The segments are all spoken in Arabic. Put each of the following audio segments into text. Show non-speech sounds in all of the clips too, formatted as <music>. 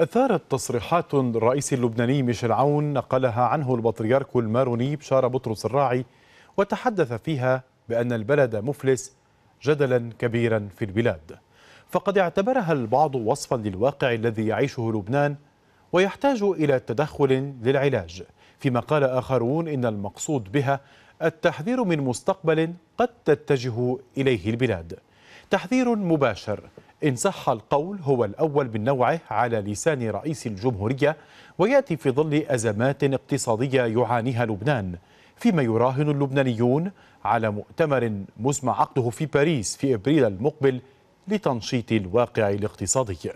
أثارت تصريحات الرئيس اللبناني ميشيل عون نقلها عنه البطريرك الماروني بشار بطرس الراعي وتحدث فيها بأن البلد مفلس جدلا كبيرا في البلاد فقد اعتبرها البعض وصفا للواقع الذي يعيشه لبنان ويحتاج إلى تدخل للعلاج فيما قال آخرون إن المقصود بها التحذير من مستقبل قد تتجه إليه البلاد تحذير مباشر إن صح القول هو الأول من نوعه على لسان رئيس الجمهورية ويأتي في ظل أزمات اقتصادية يعانيها لبنان فيما يراهن اللبنانيون على مؤتمر مزمع عقده في باريس في ابريل المقبل لتنشيط الواقع الاقتصادي.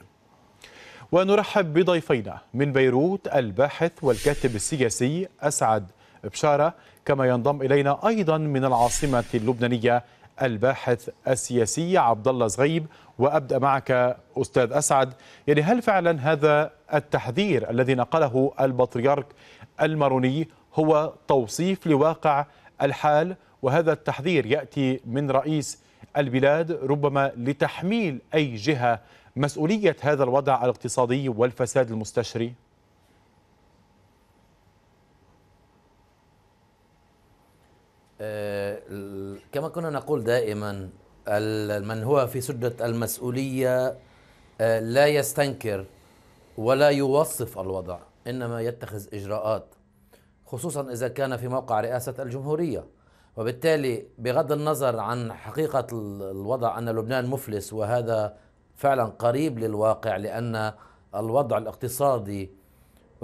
ونرحب بضيفينا من بيروت الباحث والكاتب السياسي اسعد بشاره كما ينضم الينا ايضا من العاصمه اللبنانيه الباحث السياسي عبد الله زغيب وابدا معك استاذ اسعد يعني هل فعلا هذا التحذير الذي نقله البطريرك الماروني هو توصيف لواقع الحال وهذا التحذير ياتي من رئيس البلاد ربما لتحميل اي جهه مسؤوليه هذا الوضع الاقتصادي والفساد المستشري؟ آه، كما كنا نقول دائما من هو في سدة المسؤولية آه، لا يستنكر ولا يوصف الوضع إنما يتخذ إجراءات خصوصا إذا كان في موقع رئاسة الجمهورية وبالتالي بغض النظر عن حقيقة الوضع أن لبنان مفلس وهذا فعلا قريب للواقع لأن الوضع الاقتصادي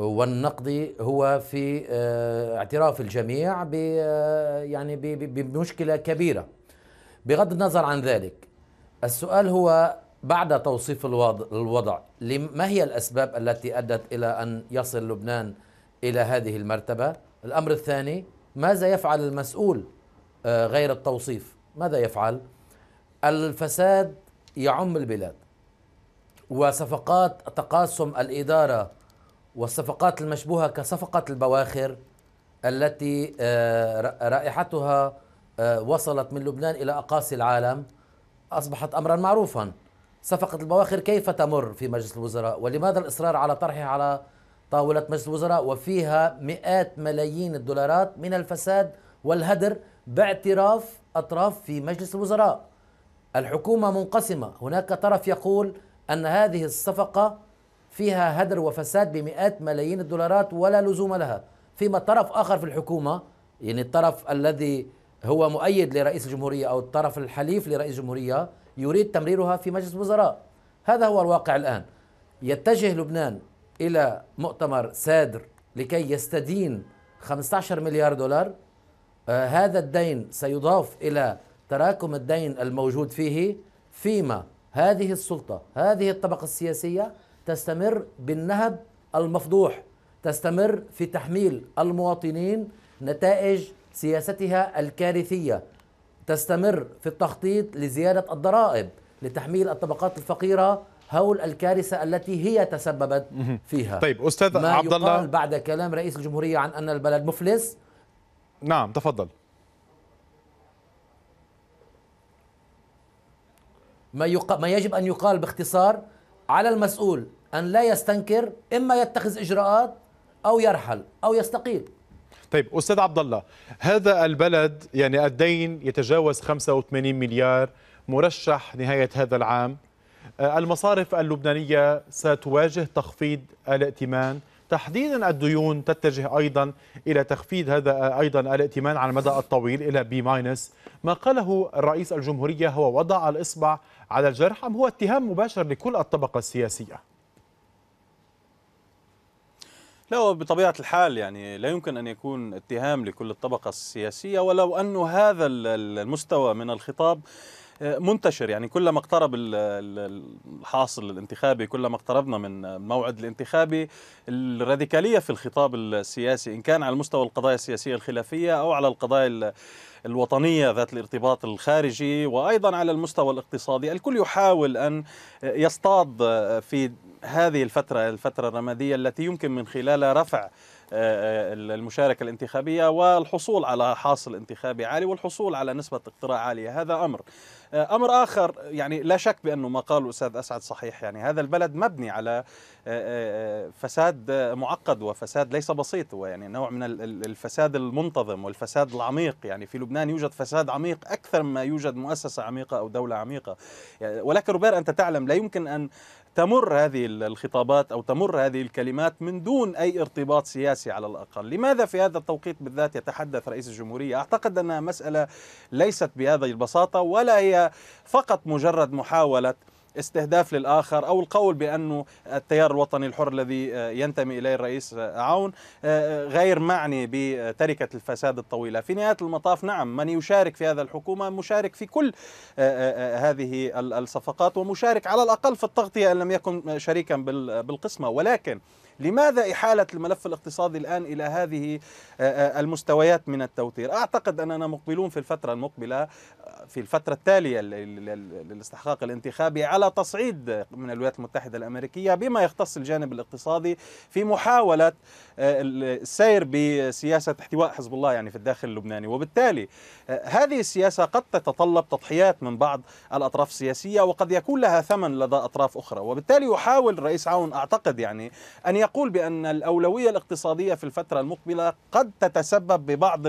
والنقد هو في آه، اعتراف الجميع ب آه، يعني بمشكله كبيره بغض النظر عن ذلك السؤال هو بعد توصيف الوضع ما هي الاسباب التي ادت الى ان يصل لبنان الى هذه المرتبه الامر الثاني ماذا يفعل المسؤول آه، غير التوصيف ماذا يفعل الفساد يعم البلاد وصفقات تقاسم الاداره والصفقات المشبوهة كصفقة البواخر التي آه، رائحتها آه، وصلت من لبنان إلى أقاصي العالم أصبحت أمرا معروفا صفقة البواخر كيف تمر في مجلس الوزراء ولماذا الإصرار على طرحها على طاولة مجلس الوزراء وفيها مئات ملايين الدولارات من الفساد والهدر باعتراف أطراف في مجلس الوزراء الحكومة منقسمة هناك طرف يقول أن هذه الصفقة فيها هدر وفساد بمئات ملايين الدولارات ولا لزوم لها فيما طرف آخر في الحكومة يعني الطرف الذي هو مؤيد لرئيس الجمهورية أو الطرف الحليف لرئيس الجمهورية يريد تمريرها في مجلس الوزراء هذا هو الواقع الآن يتجه لبنان إلى مؤتمر سادر لكي يستدين 15 مليار دولار آه هذا الدين سيضاف إلى تراكم الدين الموجود فيه فيما هذه السلطة هذه الطبقة السياسية تستمر بالنهب المفضوح تستمر في تحميل المواطنين نتائج سياستها الكارثيه تستمر في التخطيط لزياده الضرائب لتحميل الطبقات الفقيره هول الكارثه التي هي تسببت فيها طيب استاذ ما عبد الله يقال بعد كلام رئيس الجمهوريه عن ان البلد مفلس نعم تفضل ما, يق... ما يجب ان يقال باختصار على المسؤول أن لا يستنكر إما يتخذ إجراءات أو يرحل أو يستقيل طيب أستاذ عبد الله هذا البلد يعني الدين يتجاوز 85 مليار مرشح نهاية هذا العام آه، المصارف اللبنانية ستواجه تخفيض الائتمان تحديدا الديون تتجه ايضا الى تخفيض هذا آه، ايضا الائتمان على المدى الطويل الى بي ماينس ما قاله رئيس الجمهوريه هو وضع الاصبع على الجرح ام هو اتهام مباشر لكل الطبقه السياسيه لا بطبيعة الحال يعني لا يمكن أن يكون اتهام لكل الطبقة السياسية ولو أن هذا المستوى من الخطاب منتشر يعني كلما اقترب الحاصل الانتخابي كلما اقتربنا من الموعد الانتخابي الراديكالية في الخطاب السياسي إن كان على مستوى القضايا السياسية الخلافية أو على القضايا الوطنية ذات الارتباط الخارجي وأيضا على المستوى الاقتصادي الكل يحاول أن يصطاد في هذه الفترة الفترة الرمادية التي يمكن من خلالها رفع آه، آه، المشاركة الانتخابية والحصول على حاصل انتخابي عالي والحصول على نسبة اقتراع عالية هذا أمر آه، امر اخر يعني لا شك بانه ما قاله الاستاذ اسعد صحيح يعني هذا البلد مبني على آه، آه، فساد معقد وفساد ليس بسيط هو يعني نوع من الفساد المنتظم والفساد العميق يعني في لبنان يوجد فساد عميق اكثر ما يوجد مؤسسه عميقه او دوله عميقه يعني ولكن روبير انت تعلم لا يمكن ان تمر هذه الخطابات او تمر هذه الكلمات من دون اي ارتباط سياسي على الاقل، لماذا في هذا التوقيت بالذات يتحدث رئيس الجمهوريه؟ اعتقد انها مساله ليست بهذه البساطه ولا هي فقط مجرد محاوله استهداف للآخر أو القول بأنه التيار الوطني الحر الذي آه، ينتمي إليه الرئيس آه، عون آه، غير معني بتركة الفساد الطويلة في نهاية المطاف نعم من يشارك في هذا الحكومة مشارك في كل هذه الصفقات ومشارك على الأقل في التغطية إن لم يكن شريكا بالقسمة ولكن لماذا إحالة الملف الاقتصادي الآن إلى هذه آه، آه، المستويات من التوتير أعتقد أننا مقبلون في الفترة المقبلة في الفترة التالية للاستحقاق الانتخابي على تصعيد من الولايات المتحدة الأمريكية بما يختص الجانب الاقتصادي في محاولة آه، السير بسياسة احتواء حزب الله يعني في الداخل اللبناني وبالتالي هذه السياسة قد تتطلب تضحيات من بعض الأطراف السياسية وقد يكون لها ثمن لدى أطراف أخرى وبالتالي يحاول الرئيس عون أعتقد يعني أن يقول بأن الأولوية الاقتصادية في الفترة المقبلة قد تتسبب ببعض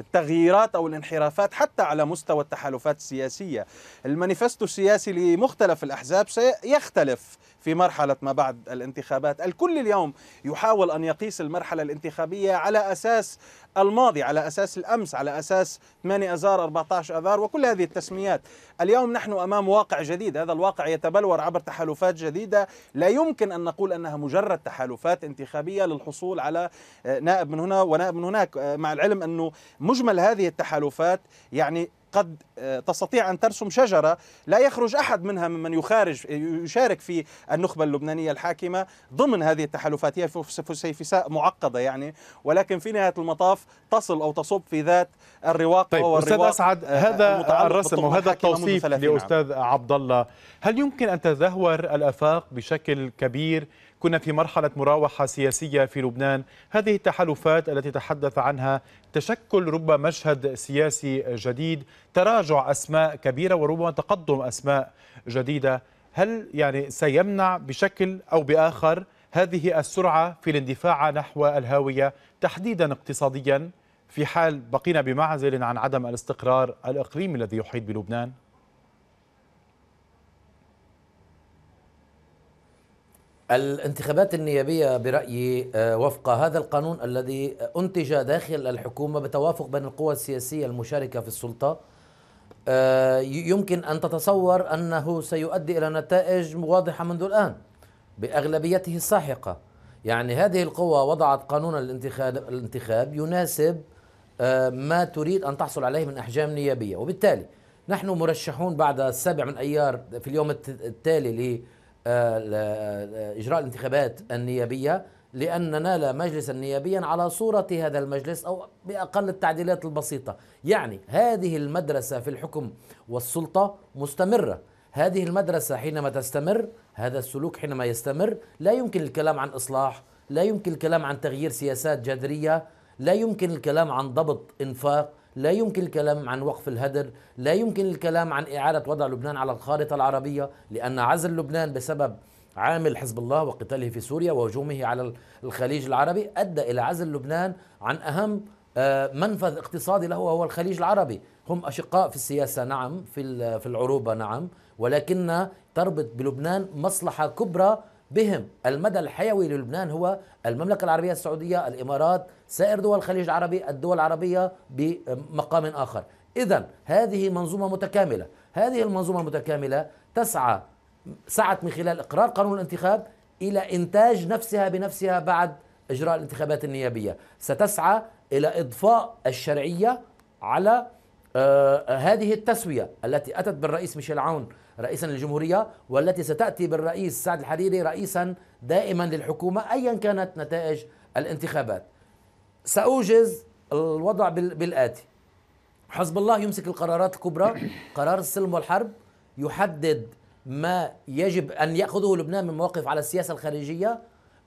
التغييرات أو الانحرافات حتى على مستوى التحالفات السياسية المانيفستو السياسي لمختلف الأحزاب سيختلف في مرحلة ما بعد الانتخابات الكل اليوم يحاول أن يقيس المرحلة الانتخابية على أساس الماضي على أساس الأمس على أساس 8 أذار 14 أذار وكل هذه التسميات اليوم نحن أمام واقع جديد هذا الواقع يتبلور عبر تحالفات جديدة لا يمكن أن نقول أنها مجرد تحالفات انتخابية للحصول على آه، نائب من هنا ونائب من هناك آه، مع العلم أنه مجمل هذه التحالفات يعني قد آه، تستطيع أن ترسم شجرة لا يخرج أحد منها ممن يخارج يشارك في النخبة اللبنانية الحاكمة ضمن هذه التحالفات هي فسيفساء معقدة يعني ولكن في نهاية المطاف تصل أو تصب في ذات الرواق طيب او أستاذ أسعد آه، هذا الرسم وهذا التوصيف لأستاذ عبد الله هل يمكن أن تزهور الآفاق بشكل كبير كنا في مرحلة مراوحة سياسية في لبنان هذه التحالفات التي تحدث عنها تشكل ربما مشهد سياسي جديد تراجع أسماء كبيرة وربما تقدم أسماء جديدة هل يعني سيمنع بشكل أو بآخر هذه السرعة في الاندفاع نحو الهاوية تحديدا اقتصاديا في حال بقينا بمعزل عن عدم الاستقرار الإقليمي الذي يحيط بلبنان؟ الانتخابات النيابية برأيي آه، وفق هذا القانون الذي أنتج داخل الحكومة بتوافق بين القوى السياسية المشاركة في السلطة آه، يمكن أن تتصور أنه سيؤدي إلى نتائج واضحة منذ الآن بأغلبيته الساحقة يعني هذه القوة وضعت قانون الانتخاب, الانتخاب يناسب آه، ما تريد أن تحصل عليه من أحجام نيابية وبالتالي نحن مرشحون بعد السابع من أيار في اليوم التالي آه، آه، اجراء الانتخابات النيابيه لان نال مجلسا نيابيا على صوره هذا المجلس او باقل التعديلات البسيطه يعني هذه المدرسه في الحكم والسلطه مستمره هذه المدرسه حينما تستمر هذا السلوك حينما يستمر لا يمكن الكلام عن اصلاح لا يمكن الكلام عن تغيير سياسات جذريه لا يمكن الكلام عن ضبط انفاق لا يمكن الكلام عن وقف الهدر لا يمكن الكلام عن إعادة وضع لبنان على الخارطة العربية لأن عزل لبنان بسبب عامل حزب الله وقتاله في سوريا وهجومه على الخليج العربي أدى إلى عزل لبنان عن أهم آه، منفذ اقتصادي له وهو الخليج العربي هم أشقاء في السياسة نعم في في العروبة نعم ولكن تربط بلبنان مصلحة كبرى بهم المدى الحيوي للبنان هو المملكة العربية السعودية الإمارات سائر دول الخليج العربي الدول العربية بمقام آخر إذا هذه منظومة متكاملة هذه المنظومة المتكاملة تسعى سعت من خلال إقرار قانون الانتخاب إلى إنتاج نفسها بنفسها بعد إجراء الانتخابات النيابية ستسعى إلى إضفاء الشرعية على آه هذه التسوية التي أتت بالرئيس ميشيل عون رئيسا للجمهورية والتي ستأتي بالرئيس سعد الحريري رئيسا دائما للحكومة أيا كانت نتائج الانتخابات سأوجز الوضع بالآتي حزب الله يمسك القرارات الكبرى <coughs> قرار السلم والحرب يحدد ما يجب أن يأخذه لبنان من مواقف على السياسة الخارجية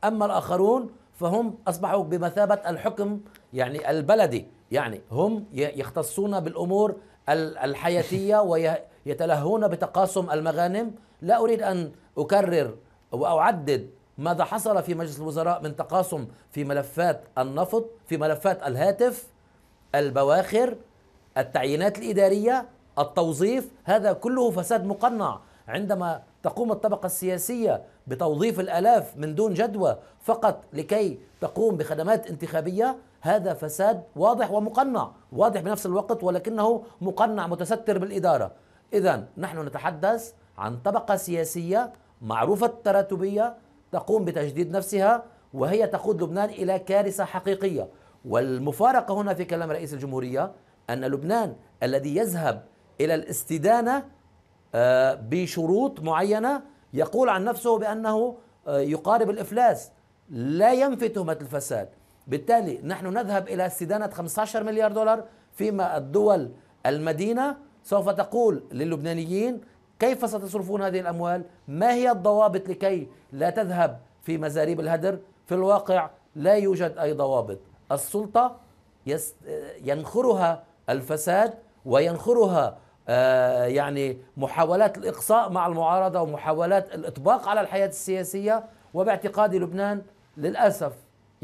أما الآخرون فهم أصبحوا بمثابة الحكم يعني البلدي يعني هم يختصون بالأمور الحياتية ويتلهون بتقاسم المغانم لا أريد أن أكرر وأعدد ماذا حصل في مجلس الوزراء من تقاسم في ملفات النفط في ملفات الهاتف البواخر التعيينات الإدارية التوظيف هذا كله فساد مقنع عندما تقوم الطبقة السياسية بتوظيف الآلاف من دون جدوى فقط لكي تقوم بخدمات انتخابية هذا فساد واضح ومقنع واضح بنفس الوقت ولكنه مقنع متستر بالإدارة إذا نحن نتحدث عن طبقة سياسية معروفة التراتبية تقوم بتجديد نفسها وهي تقود لبنان إلى كارثة حقيقية والمفارقة هنا في كلام رئيس الجمهورية أن لبنان الذي يذهب إلى الاستدانة آه، بشروط معينة يقول عن نفسه بأنه آه، يقارب الإفلاس لا ينفي تهمة الفساد بالتالي نحن نذهب إلى استدانة 15 مليار دولار فيما الدول المدينة سوف تقول للبنانيين كيف ستصرفون هذه الأموال ما هي الضوابط لكي لا تذهب في مزاريب الهدر في الواقع لا يوجد أي ضوابط السلطة ينخرها الفساد وينخرها آه، يعني محاولات الإقصاء مع المعارضة ومحاولات الإطباق على الحياة السياسية وباعتقادي لبنان للأسف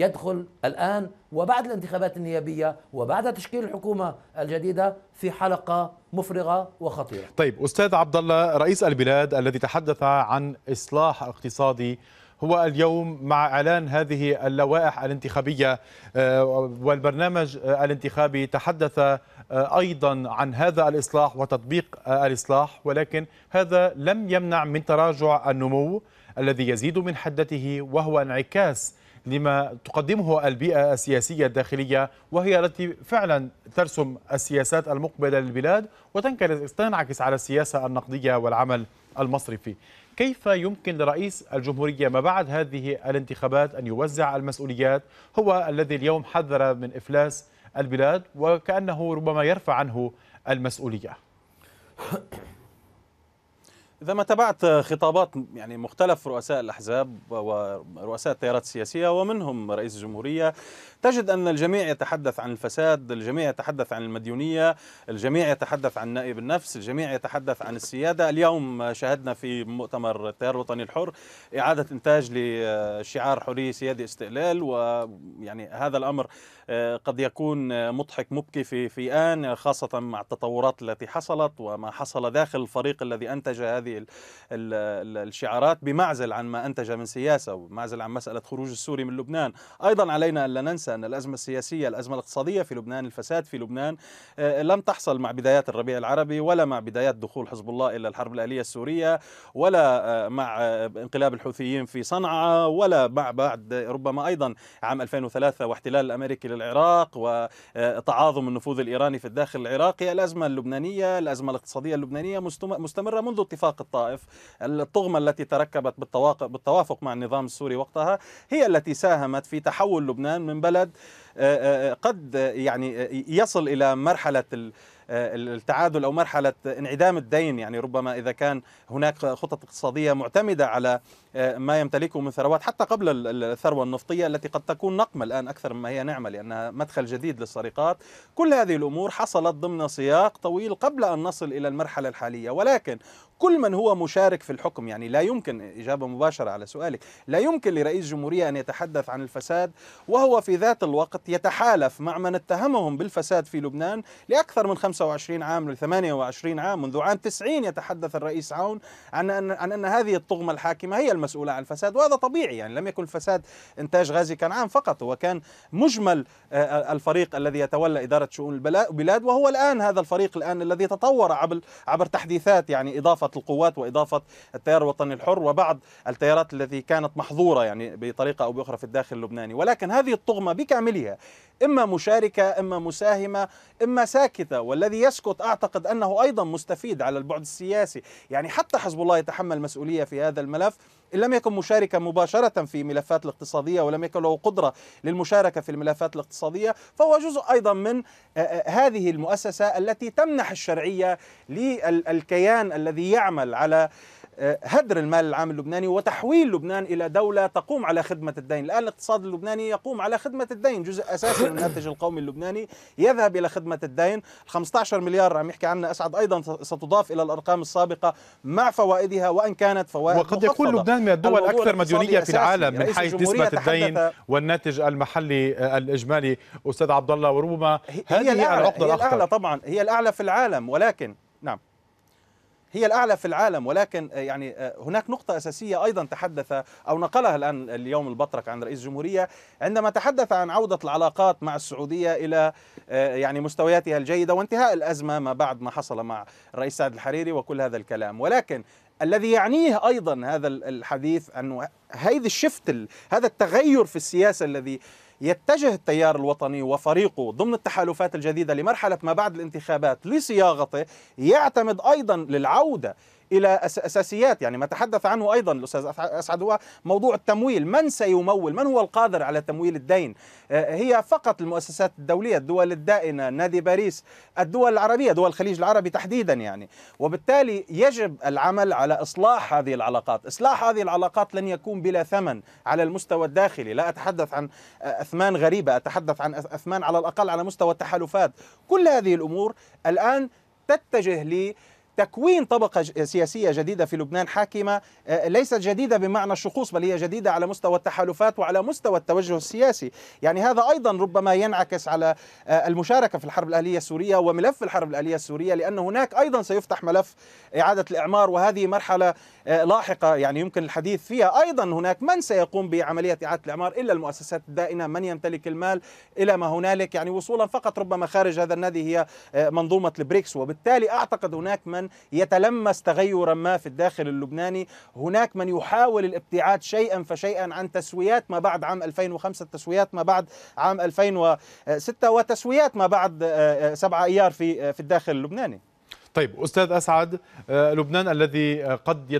يدخل الآن وبعد الانتخابات النيابية وبعد تشكيل الحكومة الجديدة في حلقة مفرغة وخطيرة طيب أستاذ عبد الله رئيس البلاد الذي تحدث عن إصلاح اقتصادي هو اليوم مع اعلان هذه اللوائح الانتخابيه آه، والبرنامج الانتخابي تحدث آه، ايضا عن هذا الاصلاح وتطبيق آه، الاصلاح ولكن هذا لم يمنع من تراجع النمو الذي يزيد من حدته وهو انعكاس لما تقدمه البيئة السياسية الداخلية وهي التي فعلا ترسم السياسات المقبلة للبلاد وتنعكس على السياسة النقدية والعمل المصرفي كيف يمكن لرئيس الجمهورية ما بعد هذه الانتخابات أن يوزع المسؤوليات هو الذي اليوم حذر من إفلاس البلاد وكأنه ربما يرفع عنه المسؤولية <coughs> إذا ما تابعت خطابات يعني مختلف رؤساء الأحزاب ورؤساء التيارات السياسية ومنهم رئيس الجمهورية تجد أن الجميع يتحدث عن الفساد الجميع يتحدث عن المديونية الجميع يتحدث عن نائب النفس الجميع يتحدث عن السيادة اليوم شاهدنا في مؤتمر التيار الوطني الحر إعادة إنتاج لشعار حرية سيادة استقلال ويعني هذا الأمر قد يكون مضحك مبكي في في آن خاصة مع التطورات التي حصلت وما حصل داخل الفريق الذي أنتج هذه هذه الشعارات بمعزل عن ما أنتج من سياسة ومعزل عن مسألة خروج السوري من لبنان أيضا علينا أن لا ننسى أن الأزمة السياسية الأزمة الاقتصادية في لبنان الفساد في لبنان آه، لم تحصل مع بدايات الربيع العربي ولا مع بدايات دخول حزب الله إلى الحرب الآلية السورية ولا آه، مع آه، انقلاب الحوثيين في صنعاء ولا مع بعد ربما أيضا عام 2003 واحتلال الأمريكي للعراق وتعاظم النفوذ الإيراني في الداخل العراقي الأزمة اللبنانية الأزمة الاقتصادية اللبنانية مستمرة منذ اتفاق الطائف الطغمة التي تركبت بالتوافق مع النظام السوري وقتها هي التي ساهمت في تحول لبنان من بلد قد يعني يصل إلى مرحلة التعادل او مرحله انعدام الدين يعني ربما اذا كان هناك خطط اقتصاديه معتمده على آه، ما يمتلكه من ثروات حتى قبل الثروة النفطية التي قد تكون نقمة الآن أكثر مما هي نعمة لأنها مدخل جديد للسرقات كل هذه الأمور حصلت ضمن سياق طويل قبل أن نصل إلى المرحلة الحالية ولكن كل من هو مشارك في الحكم يعني لا يمكن إجابة مباشرة على سؤالك لا يمكن لرئيس جمهورية أن يتحدث عن الفساد وهو في ذات الوقت يتحالف مع من اتهمهم بالفساد في لبنان لأكثر من 25 عام ل 28 عام منذ عام 90 يتحدث الرئيس عون عن أن, عن أن هذه الطغمة الحاكمة هي المسؤولة عن الفساد وهذا طبيعي يعني لم يكن الفساد إنتاج غازي كنعان فقط هو كان مجمل آه، آه، الفريق الذي يتولى إدارة شؤون البلاد وهو الآن هذا الفريق الآن الذي تطور عبر, عبر تحديثات يعني إضافة القوات وإضافة التيار الوطني الحر وبعض التيارات التي كانت محظورة يعني بطريقة أو بأخرى في الداخل اللبناني ولكن هذه الطغمة بكاملها إما مشاركة إما مساهمة إما ساكتة والذي يسكت أعتقد أنه أيضا مستفيد على البعد السياسي يعني حتى حزب الله يتحمل مسؤولية في هذا الملف إن لم يكن مشاركا مباشرة في ملفات الاقتصادية ولم يكن له قدرة للمشاركة في الملفات الاقتصادية فهو جزء أيضا من هذه المؤسسة التي تمنح الشرعية للكيان الذي يعمل على هدر المال العام اللبناني وتحويل لبنان الى دوله تقوم على خدمه الدين، الان الاقتصاد اللبناني يقوم على خدمه الدين، جزء اساسي من الناتج القومي اللبناني يذهب الى خدمه الدين، ال 15 مليار عم يحكي عنها اسعد ايضا ستضاف الى الارقام السابقه مع فوائدها وان كانت فوائد وقد يكون لبنان من الدول الاكثر مديونيه في العالم من حيث نسبه الدين والناتج المحلي الاجمالي استاذ عبد الله وربما هذه هي الاعلى طبعا هي الاعلى في العالم ولكن هي الأعلى في العالم ولكن آه، يعني آه، هناك نقطة أساسية أيضا تحدث أو نقلها الآن اليوم البطرك عن رئيس الجمهورية عندما تحدث عن عودة العلاقات مع السعودية إلى آه، يعني مستوياتها الجيدة وانتهاء الأزمة ما بعد ما حصل مع الرئيس سعد الحريري وكل هذا الكلام ولكن الذي يعنيه ايضا هذا الحديث ان هذه الشفت هذا التغير في السياسه الذي يتجه التيار الوطني وفريقه ضمن التحالفات الجديده لمرحله ما بعد الانتخابات لصياغته يعتمد ايضا للعوده الى اساسيات يعني ما تحدث عنه ايضا الاستاذ اسعد هو موضوع التمويل من سيمول من هو القادر على تمويل الدين آه، هي فقط المؤسسات الدوليه الدول الدائنه نادي باريس الدول العربيه دول الخليج العربي تحديدا يعني وبالتالي يجب العمل على اصلاح هذه العلاقات اصلاح هذه العلاقات لن يكون بلا ثمن على المستوى الداخلي لا اتحدث عن اثمان غريبه اتحدث عن اثمان على الاقل على مستوى التحالفات كل هذه الامور الان تتجه لي تكوين طبقة سياسية جديدة في لبنان حاكمة آه، ليست جديدة بمعنى الشخوص بل هي جديدة على مستوى التحالفات وعلى مستوى التوجه السياسي يعني هذا أيضا ربما ينعكس على آه، المشاركة في الحرب الأهلية السورية وملف الحرب الأهلية السورية لأن هناك أيضا سيفتح ملف إعادة الإعمار وهذه مرحلة آه، لاحقة يعني يمكن الحديث فيها أيضا هناك من سيقوم بعملية إعادة الإعمار إلا المؤسسات الدائنة من يمتلك المال إلى ما هنالك يعني وصولا فقط ربما خارج هذا النادي هي منظومة البريكس وبالتالي أعتقد هناك من يتلمس تغيرا ما في الداخل اللبناني هناك من يحاول الابتعاد شيئا فشيئا عن تسويات ما بعد عام 2005 تسويات ما بعد عام 2006 وتسويات ما بعد 7 آه، آه، ايار في آه، في الداخل اللبناني طيب أستاذ أسعد آه، لبنان الذي آه، قد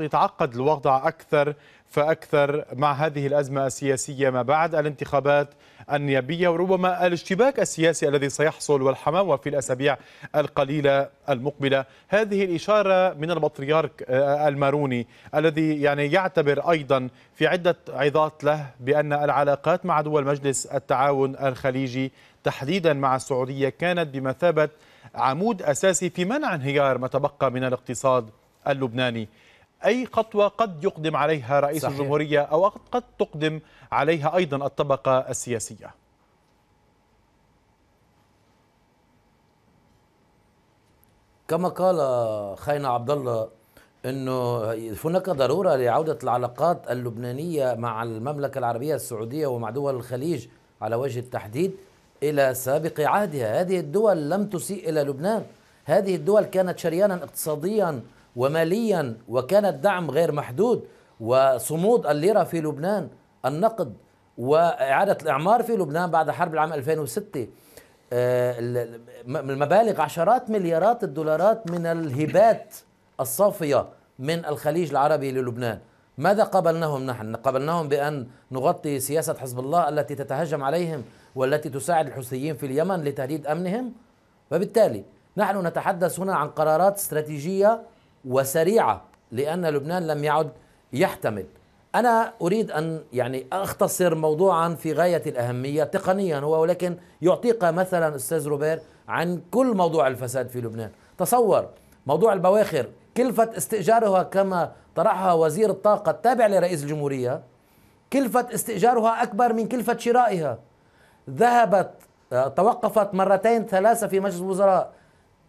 يتعقد الوضع أكثر فأكثر مع هذه الأزمة السياسية ما بعد الانتخابات النيابية وربما الاشتباك السياسي الذي سيحصل والحماوة في الأسابيع القليلة المقبلة هذه الإشارة من البطريرك آه، الماروني الذي يعني يعتبر أيضا في عدة عظات له بأن العلاقات مع دول مجلس التعاون الخليجي تحديدا مع السعودية كانت بمثابة عمود أساسي في منع انهيار ما تبقى من الاقتصاد اللبناني أي خطوة قد يقدم عليها رئيس صحيح. الجمهورية أو قد تقدم عليها أيضا الطبقة السياسية كما قال خينا عبد الله انه هناك ضروره لعوده العلاقات اللبنانيه مع المملكه العربيه السعوديه ومع دول الخليج على وجه التحديد إلى سابق عهدها هذه الدول لم تسيء إلى لبنان هذه الدول كانت شريانا اقتصاديا وماليا وكان الدعم غير محدود وصمود الليرة في لبنان النقد وإعادة الإعمار في لبنان بعد حرب العام 2006 آه، المبالغ عشرات مليارات الدولارات من الهبات الصافية من الخليج العربي للبنان ماذا قابلناهم نحن؟ قابلناهم بأن نغطي سياسة حزب الله التي تتهجم عليهم والتي تساعد الحوثيين في اليمن لتهديد امنهم فبالتالي نحن نتحدث هنا عن قرارات استراتيجيه وسريعه لان لبنان لم يعد يحتمل انا اريد ان يعني اختصر موضوعا في غايه الاهميه تقنيا هو ولكن يعطيك مثلا استاذ روبير عن كل موضوع الفساد في لبنان تصور موضوع البواخر كلفة استئجارها كما طرحها وزير الطاقة التابع لرئيس الجمهورية كلفة استئجارها أكبر من كلفة شرائها ذهبت آه، توقفت مرتين ثلاثة في مجلس الوزراء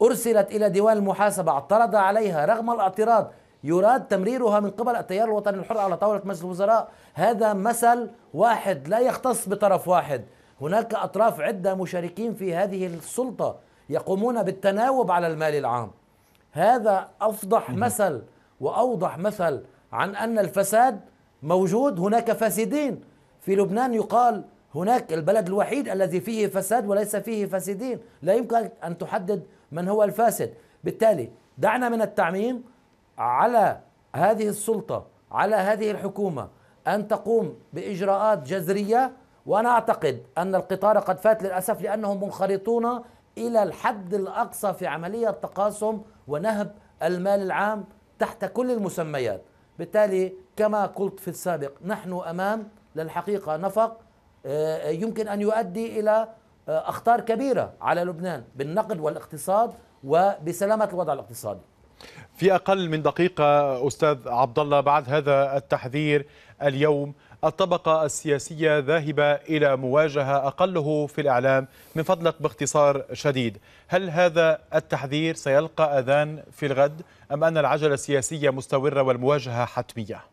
أرسلت إلى ديوان المحاسبة اعترض عليها رغم الاعتراض يراد تمريرها من قبل التيار الوطني الحر على طاولة مجلس الوزراء هذا مثل واحد لا يختص بطرف واحد هناك أطراف عدة مشاركين في هذه السلطة يقومون بالتناوب على المال العام هذا أفضح مثل وأوضح مثل عن أن الفساد موجود هناك فاسدين في لبنان يقال هناك البلد الوحيد الذي فيه فساد وليس فيه فاسدين لا يمكن أن تحدد من هو الفاسد بالتالي دعنا من التعميم على هذه السلطة على هذه الحكومة أن تقوم بإجراءات جذرية وأنا أعتقد أن القطار قد فات للأسف لأنهم منخرطون إلى الحد الأقصى في عملية تقاسم ونهب المال العام تحت كل المسميات بالتالي كما قلت في السابق نحن أمام للحقيقة نفق آه، يمكن أن يؤدي إلى آه، أخطار كبيرة على لبنان بالنقد والاقتصاد وبسلامة الوضع الاقتصادي في أقل من دقيقة أستاذ عبد الله بعد هذا التحذير اليوم الطبقة السياسية ذاهبة إلى مواجهة أقله في الإعلام من فضلك باختصار شديد هل هذا التحذير سيلقى أذان في الغد أم أن العجلة السياسية مستمرة والمواجهة حتمية؟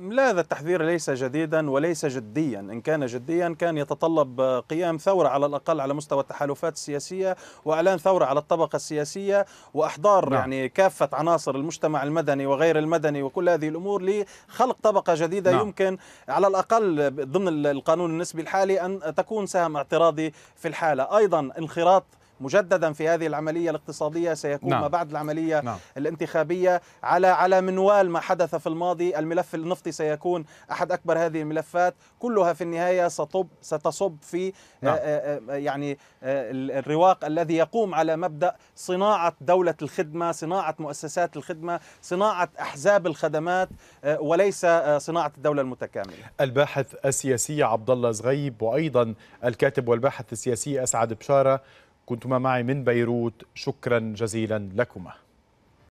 لا هذا التحذير ليس جديدا وليس جديا إن كان جديا كان يتطلب آه، قيام ثورة على الأقل على مستوى التحالفات السياسية وإعلان ثورة على الطبقة السياسية وإحضار نعم. يعني كافة عناصر المجتمع المدني وغير المدني وكل هذه الأمور لخلق طبقة جديدة نعم. يمكن على الأقل ضمن القانون النسبي الحالي أن تكون سهم اعتراضي في الحالة أيضا انخراط مجددا في هذه العملية الاقتصادية سيكون نعم. ما بعد العملية نعم. الانتخابية على على منوال ما حدث في الماضي الملف النفطي سيكون أحد أكبر هذه الملفات كلها في النهاية ستصب ستصب في آه، نعم. آه، آه، يعني الرواق الذي يقوم على مبدأ صناعة دولة الخدمة صناعة مؤسسات الخدمة صناعة أحزاب الخدمات وليس صناعة الدولة المتكاملة الباحث السياسي عبد الله زغيب وأيضا الكاتب والباحث السياسي أسعد بشارة كنتما معي من بيروت شكرا جزيلا لكما